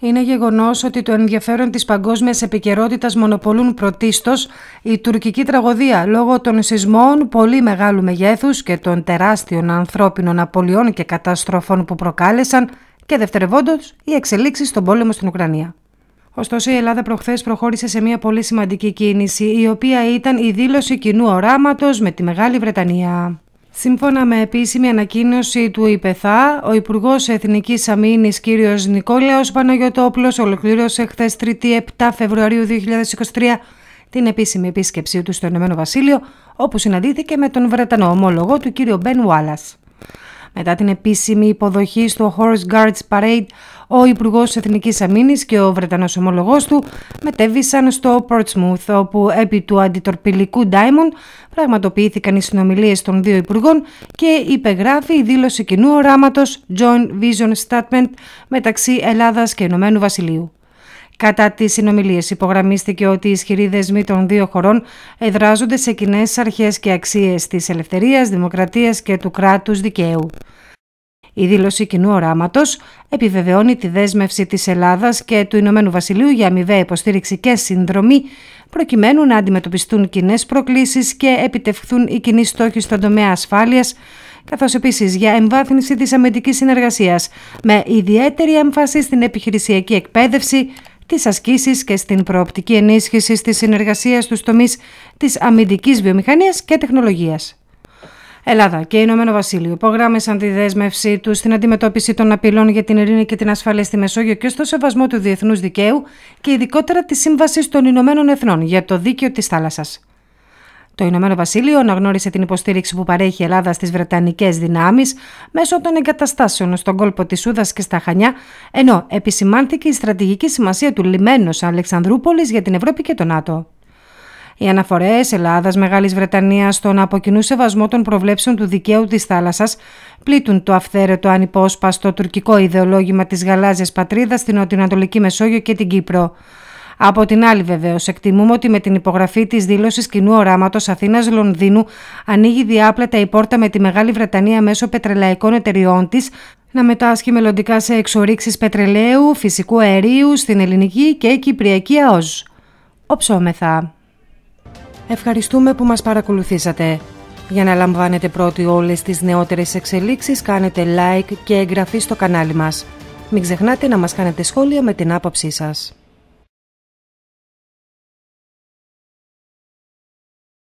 Είναι γεγονός ότι το ενδιαφέρον της παγκόσμιας επικαιρότητας μονοπολούν πρωτίστως η τουρκική τραγωδία λόγω των σεισμών πολύ μεγάλου μεγέθους και των τεράστιων ανθρώπινων απολειών και καταστροφών που προκάλεσαν και δευτερευόντως οι εξελίξεις στον πόλεμο στην Ουκρανία. Ωστόσο, η Ελλάδα προχθές προχώρησε σε μια πολύ σημαντική κίνηση, η οποία ήταν η δήλωση κοινού οράματος με τη Μεγάλη Βρετανία. Σύμφωνα με επίσημη ανακοίνωση του ΙΠΕΘΑ, ο Υπουργός Εθνικής Αμήνης κ. Νικόλαος Παναγιωτόπουλος ολοκλήρωσε χθες η 7 Φεβρουαρίου 2023 την επίσημη επίσκεψή του στο Ηνωμένο Βασίλειο, όπου συναντήθηκε με τον Βρετανό ομόλογο του κ. Μπεν Wallace. Μετά την επίσημη υποδοχή στο Horse Guards Parade, ο Υπουργός Εθνικής Αμήνης και ο Βρετανός ομολογός του μετέβησαν στο Portsmouth, όπου επί του αντιτορπιλικού Diamond πραγματοποιήθηκαν οι συνομιλίες των δύο Υπουργών και υπεγράφει η δήλωση κοινού οράματος Joint Vision Statement μεταξύ Ελλάδας και Ηνωμένου Βασιλείου. Κατά τις συνομιλίες, υπογραμμίστηκε ότι οι ισχυροί δεσμοί των δύο χωρών εδράζονται σε κοινές αρχές και αξίες της ελευθερίας, δημοκρατίας και του κράτους δικαίου. Η δήλωση κοινού οράματος επιβεβαιώνει τη δέσμευση της Ελλάδας και του Ηνωμένου Βασιλείου για αμοιβαία υποστήριξη και συνδρομή, προκειμένου να αντιμετωπιστούν κοινές προκλήσεις και επιτευχθούν οι κοινοί στόχοι στον τομέα ασφάλειας, καθώς επίσης για εμβάθυνση της αμυντικής συνεργασίας, με ιδιαίτερη έμφαση στην επιχειρησιακή εκπαίδευση, τις ασκήσεις και στην προοπτική ενίσχυσης της συνεργασίας στους τομείς της αμυντικής βιομηχανίας και τεχνολογίας. Ελλάδα και Ηνωμένο Βασίλειο υπογράμμισαν τη δέσμευσή τους στην αντιμετώπιση των απειλών για την ειρήνη και την ασφάλεια στη Μεσόγειο και στο σεβασμό του διεθνούς δικαίου και ειδικότερα της Σύμβασης των Ηνωμένων Εθνών για το δίκαιο της θάλασσας. Το Ηνωμένο Βασίλειο αναγνώρισε την υποστήριξη που παρέχει η Ελλάδα στις Βρετανικές δυνάμεις μέσω των εγκαταστάσεων στον κόλπο της Σούδας και στα Χανιά, ενώ επισημάνθηκε η στρατηγική σημασία του λιμένου Αλεξανδρούπολης για την Ευρώπη και τον ΝΑΤΟ. Οι αναφορές Ελλάδας, Μεγάλης Βρετανίας στον αποκοινού σεβασμό των προβλέψεων του δικαίου της θάλασσας πλήττουν το αυθαίρετο ανυπόσπαστο τουρκικό ιδεολόγημα της γαλάζιας πατρίδας στην Νοτιοανατολική Μεσόγειο και την Κύπρο. Από την άλλη, βεβαίως, εκτιμούμε ότι με την υπογραφή της δήλωσης κοινού οράματος Αθήνα-Λονδίνου ανοίγει διάπλατα η πόρτα με τη Μεγάλη Βρετανία μέσω πετρελαϊκών εταιριών της να μετάσχει μελλοντικά σε εξορίξεις πετρελαίου, φυσικού αερίου στην ελληνική και κυπριακή ΑΟΣ. Οψόμεθα. Ευχαριστούμε που μας παρακολουθήσατε. Για να λαμβάνετε πρώτοι όλες τις νεότερες εξελίξεις κάνετε like και εγγραφή στο κανάλι μας. Μην ξεχνάτε να μας κάνετε σχόλια με την άποψή σας.